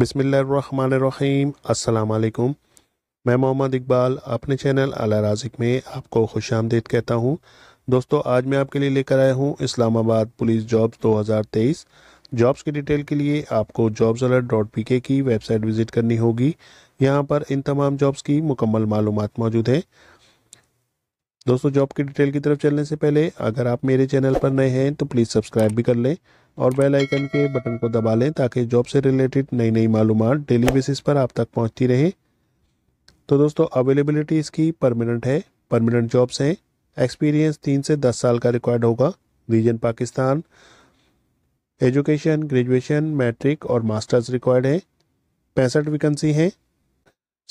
बिसमीम् अल्लाम मैं मोहम्मद इकबाल अपने चैनल अला राजिक में आपको खुश आमदीद कहता हूँ दोस्तों आज मैं आपके लिए लेकर आया हूँ इस्लामाबाद पुलिस जॉब्स 2023 जॉब्स की डिटेल के लिए आपको jobs alert dot P K की वेबसाइट विज़िट करनी होगी यहाँ पर इन तमाम जॉब्स की मुकम्मल मालूम मौजूद है दोस्तों जॉब की डिटेल की तरफ चलने से पहले अगर आप मेरे चैनल पर नए हैं तो प्लीज़ सब्सक्राइब भी कर लें और बेल आइकन के बटन को दबा लें ताकि जॉब से रिलेटेड नई नई मालूम डेली बेसिस पर आप तक पहुँचती रहे तो दोस्तों अवेलेबिलिटी इसकी परमानेंट है परमानेंट जॉब्स हैं एक्सपीरियंस तीन से दस साल का रिक्वायर्ड होगा region Pakistan education graduation matric और मास्टर्स रिक्वायर्ड है पैंसठ वैकेंसी हैं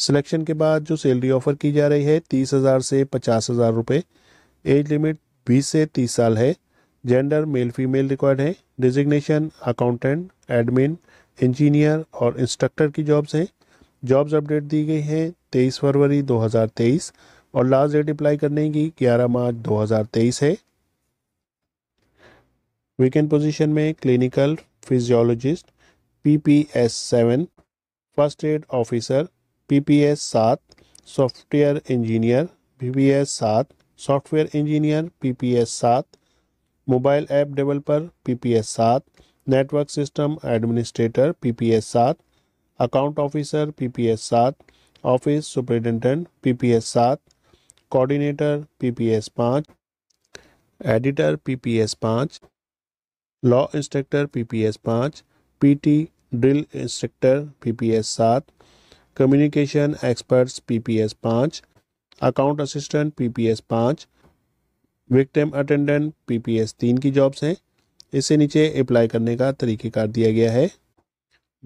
सिलेक्शन के बाद जो सैलरी ऑफर की जा रही है तीस हज़ार से पचास हज़ार रुपये एज लिमिट बीस से तीस साल है जेंडर मेल फीमेल रिक्वायर्ड है डिजिग्नेशन अकाउंटेंट एडमिन इंजीनियर और इंस्ट्रक्टर की जॉब्स हैं जॉब्स अपडेट दी गई हैं तेईस फरवरी तेईस और लास्ट डेट अप्लाई करने की ग्यारह मार्च तेईस है वीकेंड पोजीशन में clinical physiologist PPS seven first aid officer PPS सात सॉफ्टवेयर इंजीनियर पीपीएस सात सॉफ्टवेयर इंजीनियर पीपीएस सात मोबाइल ऐप डेवलपर पीपीएस सात नेटवर्क सिस्टम एडमिनिस्ट्रेटर पीपीएस सात अकाउंट ऑफिसर पीपीएस सात ऑफिस सुपरिटेंडेंट पीपीएस सात कोऑर्डिनेटर पीपीएस पाँच editor PPS पाँच law instructor PPS पाँच पीटी ड्रिल इंस्ट्रक्टर पीपीएस सात कम्युनिकेशन एक्सपर्ट्स पीपीएस पाँच अकाउंट असिस्टेंट पीपीएस पाँच विक्टिम अटेंडेंट पीपीएस तीन की जॉब्स हैं इससे नीचे अप्लाई करने का तरीक़ेकार दिया गया है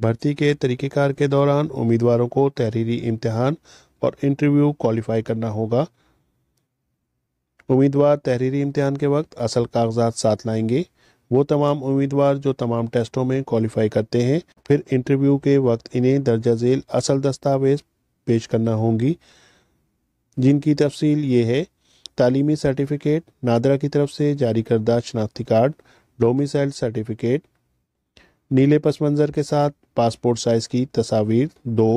भर्ती के तरीक़ेकार के दौरान उम्मीदवारों को तहरीरी इम्तहान और इंटरव्यू क्वालिफाई करना होगा उम्मीदवार तहरीरी इम्तहान के वक्त असल कागजात साथ लाएंगे वो तमाम उम्मीदवार जो तमाम टेस्टों में क्वालिफाई करते हैं फिर इंटरव्यू के वक्त इन्हें दर्जा झेल असल दस्तावेज पेश करना होंगी जिनकी तफसील ये है तालीमी सर्टिफिकेट नादरा की तरफ से जारी करदा शनाख्ती कार्ड डोमिसाइल सर्टिफिकेट नीले पस मंज़र के साथ पासपोर्ट साइज़ की तस्वीर दो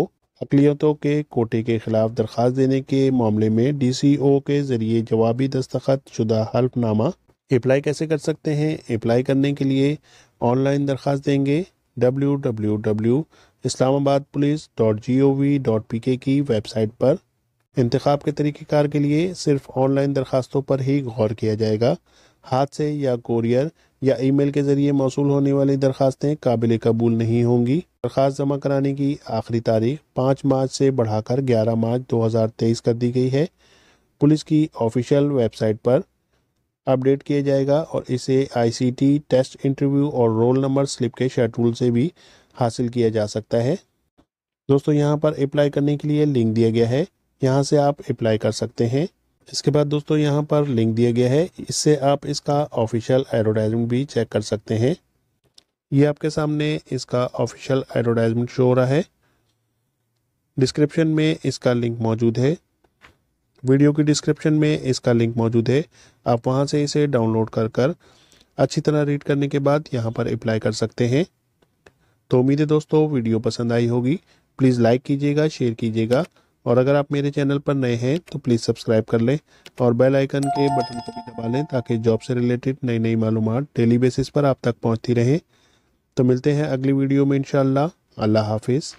अकलीतों के कोटे के खिलाफ दरख्वास्त देने के मामले में डी सी ओ के ज़रिए जवाबी दस्तखत शुदा हल्फनामा अप्लाई कैसे कर सकते हैं अप्लाई करने के लिए ऑनलाइन दरख्वास्त देंगे W W W Islamabad police dot G O V dot P K की वेबसाइट पर इंतखब के तरीक़ेकार के लिए सिर्फ ऑनलाइन दरख्वास्तों पर ही गौर किया जाएगा हाथ से या कोरियर या ईमेल के ज़रिए मौसू होने वाली दरख्वास्तें काबिल कबूल नहीं होंगी दरख्वास्त जमा कराने की आखिरी तारीख पाँच मार्च से बढ़ाकर ग्यारह मार्च दो हज़ार तेईस कर दी गई है पुलिस की ऑफिशियल वेबसाइट पर अपडेट किया जाएगा और इसे आईसीटी टेस्ट इंटरव्यू और रोल नंबर स्लिप के शेड्यूल से भी हासिल किया जा सकता है दोस्तों यहाँ पर अप्लाई करने के लिए लिंक दिया गया है यहाँ से आप अप्लाई कर सकते हैं इसके बाद दोस्तों यहाँ पर लिंक दिया गया है इससे आप इसका ऑफिशियल एडवर्टाइजमेंट भी चेक कर सकते हैं ये आपके सामने इसका ऑफिशियल एडवर्टाइजमेंट शो हो रहा है डिस्क्रिप्शन में इसका लिंक मौजूद है वीडियो की डिस्क्रिप्शन में इसका लिंक मौजूद है आप वहाँ से इसे डाउनलोड कर कर अच्छी तरह रीड करने के बाद यहाँ पर अप्लाई कर सकते हैं तो उम्मीद है दोस्तों वीडियो पसंद आई होगी प्लीज़ लाइक कीजिएगा शेयर कीजिएगा और अगर आप मेरे चैनल पर नए हैं तो प्लीज़ सब्सक्राइब कर लें और बेल आइकन के बटन को भी दबा लें ताकि जॉब से रिलेटेड नई नई मालूम डेली बेसिस पर आप तक पहुँचती रहें तो मिलते हैं अगली वीडियो में इन अल्लाह हाफिज़